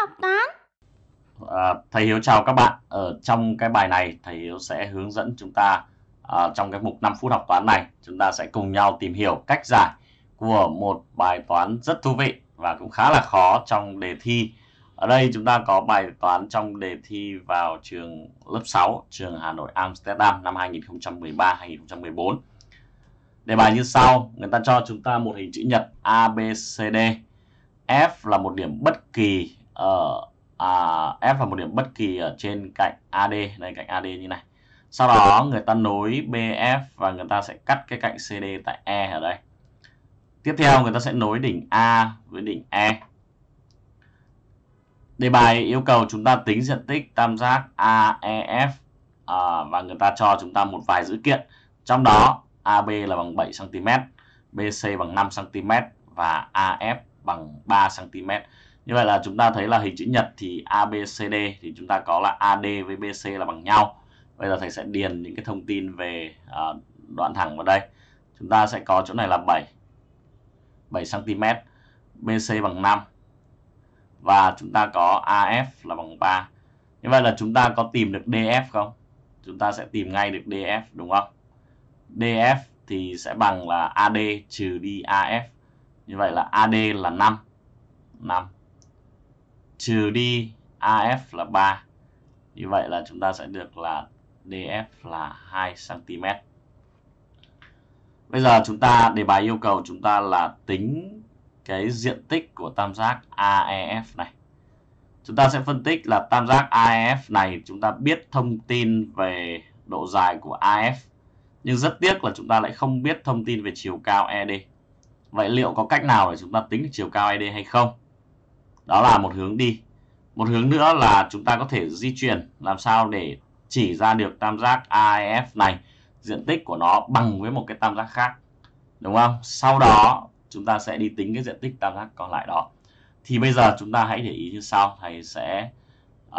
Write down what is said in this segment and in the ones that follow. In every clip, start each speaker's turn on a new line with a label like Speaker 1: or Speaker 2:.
Speaker 1: Ngọc Tán à, ờ, Thầy Hiếu chào các bạn Ở ờ, trong cái bài này Thầy Hiếu sẽ hướng dẫn chúng ta à, Trong cái mục 5 phút học toán này Chúng ta sẽ cùng nhau tìm hiểu cách giải Của một bài toán rất thú vị Và cũng khá là khó trong đề thi Ở đây chúng ta có bài toán trong đề thi vào trường lớp 6 Trường Hà Nội Amsterdam năm 2013-2014 Đề bài như sau, người ta cho chúng ta một hình chữ nhật ABCD. F là một điểm bất kỳ ở ờ, à, F vào một điểm bất kỳ ở trên cạnh AD này cạnh AD như này sau đó người ta nối BF và người ta sẽ cắt cái cạnh CD tại E ở đây tiếp theo người ta sẽ nối đỉnh A với đỉnh E đề bài yêu cầu chúng ta tính diện tích tam giác AEF à, và người ta cho chúng ta một vài dữ kiện trong đó AB là bằng 7 cm BC bằng 5 cm và AF bằng 3 cm như vậy là chúng ta thấy là hình chữ nhật thì ABCD thì chúng ta có là AD với BC là bằng nhau bây giờ thầy sẽ điền những cái thông tin về à, đoạn thẳng vào đây chúng ta sẽ có chỗ này là 7 7 cm BC bằng 5 và chúng ta có AF là bằng 3 như vậy là chúng ta có tìm được DF không chúng ta sẽ tìm ngay được DF đúng không DF thì sẽ bằng là AD trừ đi AF như vậy là AD là 5 5 trừ đi AF là 3 như vậy là chúng ta sẽ được là DF là 2 cm bây giờ chúng ta đề bài yêu cầu chúng ta là tính cái diện tích của tam giác AEF này chúng ta sẽ phân tích là tam giác AEF này chúng ta biết thông tin về độ dài của AF nhưng rất tiếc là chúng ta lại không biết thông tin về chiều cao ED vậy liệu có cách nào để chúng ta tính được chiều cao ED hay không đó là một hướng đi một hướng nữa là chúng ta có thể di chuyển làm sao để chỉ ra được tam giác AEF này diện tích của nó bằng với một cái tam giác khác đúng không sau đó chúng ta sẽ đi tính cái diện tích tam giác còn lại đó thì bây giờ chúng ta hãy để ý như sau thầy sẽ uh,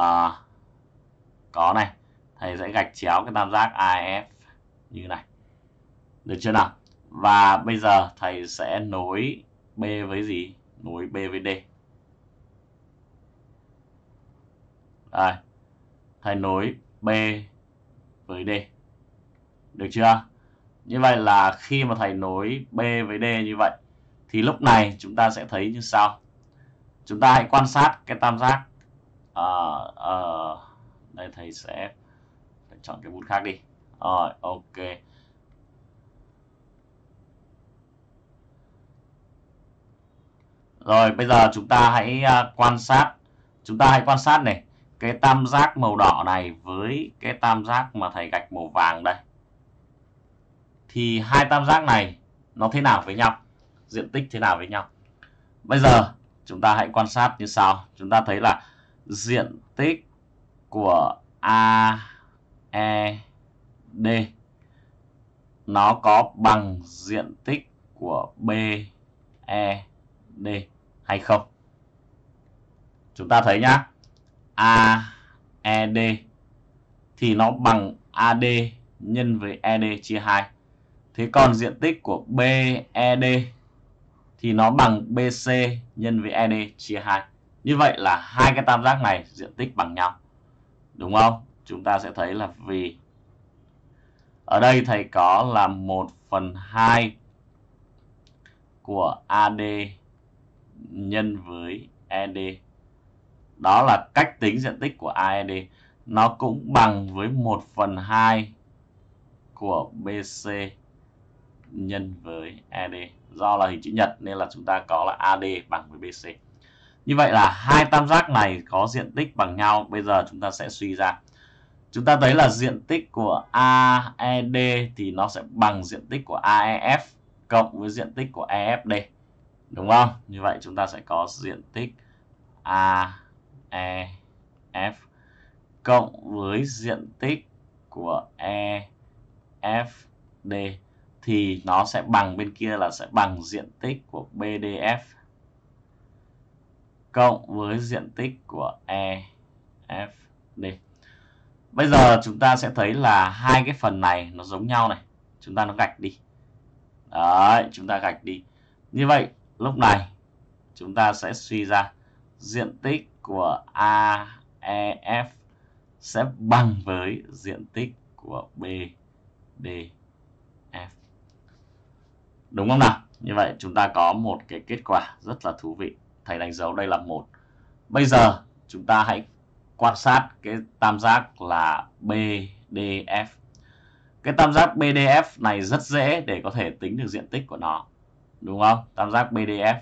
Speaker 1: có này thầy sẽ gạch chéo cái tam giác AF e như này được chưa nào và bây giờ thầy sẽ nối B với gì nối B với D Đây. Thầy nối B với D. Được chưa? Như vậy là khi mà thầy nối B với D như vậy thì lúc này chúng ta sẽ thấy như sau. Chúng ta hãy quan sát cái tam giác. À, à, đây thầy sẽ chọn cái bút khác đi. Rồi, ok. Rồi bây giờ chúng ta hãy à, quan sát, chúng ta hãy quan sát này cái tam giác màu đỏ này với cái tam giác mà thầy gạch màu vàng đây thì hai tam giác này nó thế nào với nhau diện tích thế nào với nhau bây giờ chúng ta hãy quan sát như sau chúng ta thấy là diện tích của AED nó có bằng diện tích của BED hay không chúng ta thấy nhá AED thì nó bằng AD nhân với ED chia 2. Thế còn diện tích của BED thì nó bằng BC nhân với ED chia 2. Như vậy là hai cái tam giác này diện tích bằng nhau. Đúng không? Chúng ta sẽ thấy là vì ở đây thầy có là 1 phần 2 của AD nhân với ED đó là cách tính diện tích của AED nó cũng bằng với 1 phần 2 của BC nhân với AD e do là hình chữ nhật nên là chúng ta có là AD bằng với BC như vậy là hai tam giác này có diện tích bằng nhau bây giờ chúng ta sẽ suy ra chúng ta thấy là diện tích của AED thì nó sẽ bằng diện tích của AEF cộng với diện tích của EFD đúng không như vậy chúng ta sẽ có diện tích A e EF cộng với diện tích của EFD thì nó sẽ bằng bên kia là sẽ bằng diện tích của BDF cộng với diện tích của EFD. Bây giờ chúng ta sẽ thấy là hai cái phần này nó giống nhau này. Chúng ta nó gạch đi. Đấy, chúng ta gạch đi. Như vậy lúc này chúng ta sẽ suy ra diện tích của AEF sẽ bằng với diện tích của BDF. Đúng không nào? Như vậy chúng ta có một cái kết quả rất là thú vị. Thầy đánh dấu đây là một. Bây giờ chúng ta hãy quan sát cái tam giác là BDF. Cái tam giác BDF này rất dễ để có thể tính được diện tích của nó. Đúng không? Tam giác BDF.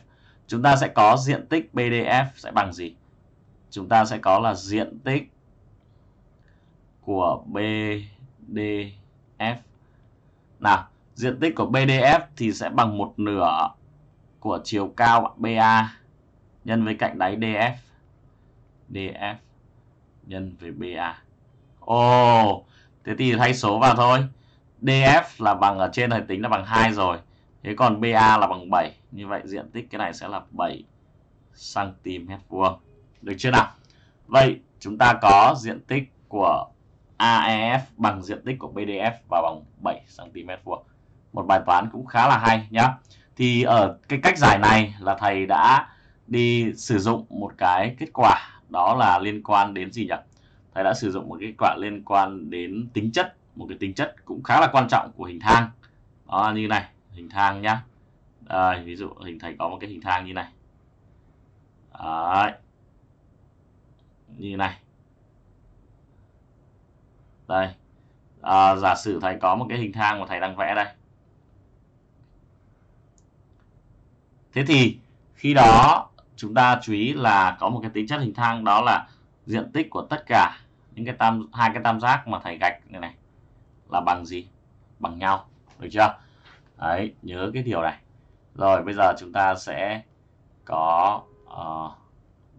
Speaker 1: Chúng ta sẽ có diện tích BDF sẽ bằng gì? chúng ta sẽ có là diện tích của BDF. Nào, diện tích của BDF thì sẽ bằng một nửa của chiều cao BA nhân với cạnh đáy DF. DF nhân với BA. Ồ, oh, thế thì thay số vào thôi. DF là bằng ở trên này tính là bằng 2 rồi. Thế còn BA là bằng 7. Như vậy diện tích cái này sẽ là 7 cm vuông. Được chưa nào? Vậy chúng ta có diện tích của AEF bằng diện tích của BDF và bằng 7 cm vuông. Một bài toán cũng khá là hay nhá. Thì ở cái cách giải này là thầy đã đi sử dụng một cái kết quả đó là liên quan đến gì nhỉ? Thầy đã sử dụng một kết quả liên quan đến tính chất, một cái tính chất cũng khá là quan trọng của hình thang. Đó như này, hình thang nhá. Đây, ví dụ hình thầy có một cái hình thang như này. Đấy như này đây à, giả sử thầy có một cái hình thang mà thầy đang vẽ đây thế thì khi đó chúng ta chú ý là có một cái tính chất hình thang đó là diện tích của tất cả những cái tam hai cái tam giác mà thầy gạch này này là bằng gì bằng nhau được chưa đấy nhớ cái điều này rồi bây giờ chúng ta sẽ có uh,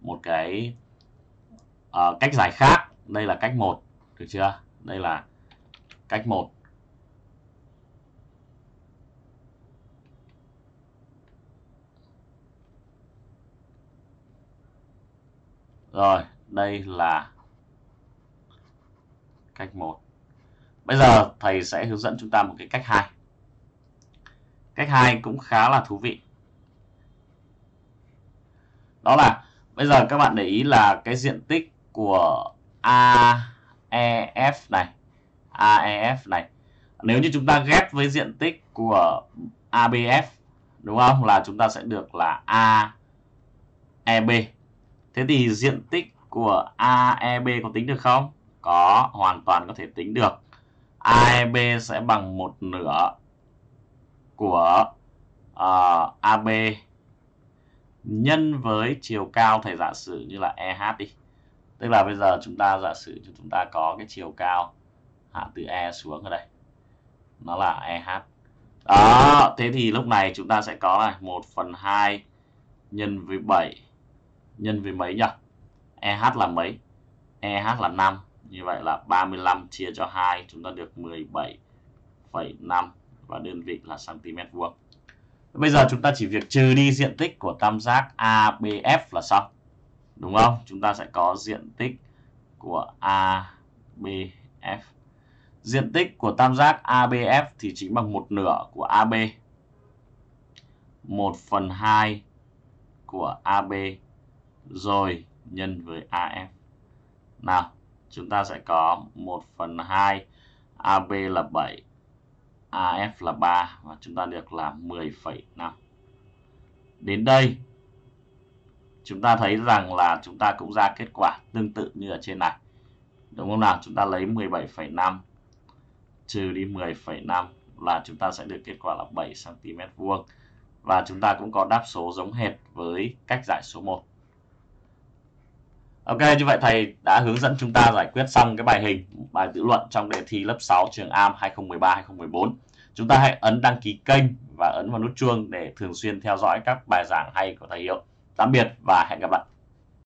Speaker 1: một cái uh, cách giải khác đây là cách một được chưa đây là cách một rồi đây là cách một bây giờ thầy sẽ hướng dẫn chúng ta một cái cách hai cách hai cũng khá là thú vị đó là bây giờ các bạn để ý là cái diện tích của AEF này AEF này nếu như chúng ta ghép với diện tích của ABF đúng không là chúng ta sẽ được là AEB thế thì diện tích của AEB có tính được không có hoàn toàn có thể tính được AEB sẽ bằng một nửa của uh, ờ, AB nhân với chiều cao thầy giả sử như là EH đi tức là bây giờ chúng ta giả sử cho chúng ta có cái chiều cao hạ từ E xuống ở đây nó là EH đó thế thì lúc này chúng ta sẽ có là 1 phần 2 nhân với 7 nhân với mấy nhỉ EH là mấy EH là 5 như vậy là 35 chia cho 2 chúng ta được 17,5 và đơn vị là cm vuông bây giờ chúng ta chỉ việc trừ đi diện tích của tam giác ABF là xong đúng không chúng ta sẽ có diện tích của ABF diện tích của tam giác ABF thì chính bằng một nửa của AB 1 phần 2 của AB rồi nhân với AF nào chúng ta sẽ có 1 phần 2 AB là 7 AF là 3 và chúng ta được là 10,5 đến đây chúng ta thấy rằng là chúng ta cũng ra kết quả tương tự như ở trên này đúng không nào chúng ta lấy 17,5 trừ đi 10,5 là chúng ta sẽ được kết quả là 7 cm vuông và chúng ta cũng có đáp số giống hệt với cách giải số 1 Ok, như vậy thầy đã hướng dẫn chúng ta giải quyết xong cái bài hình, bài tự luận trong đề thi lớp 6 trường AM 2013-2014. Chúng ta hãy ấn đăng ký kênh và ấn vào nút chuông để thường xuyên theo dõi các bài giảng hay của thầy Hiệu. Tạm biệt và hẹn gặp lại.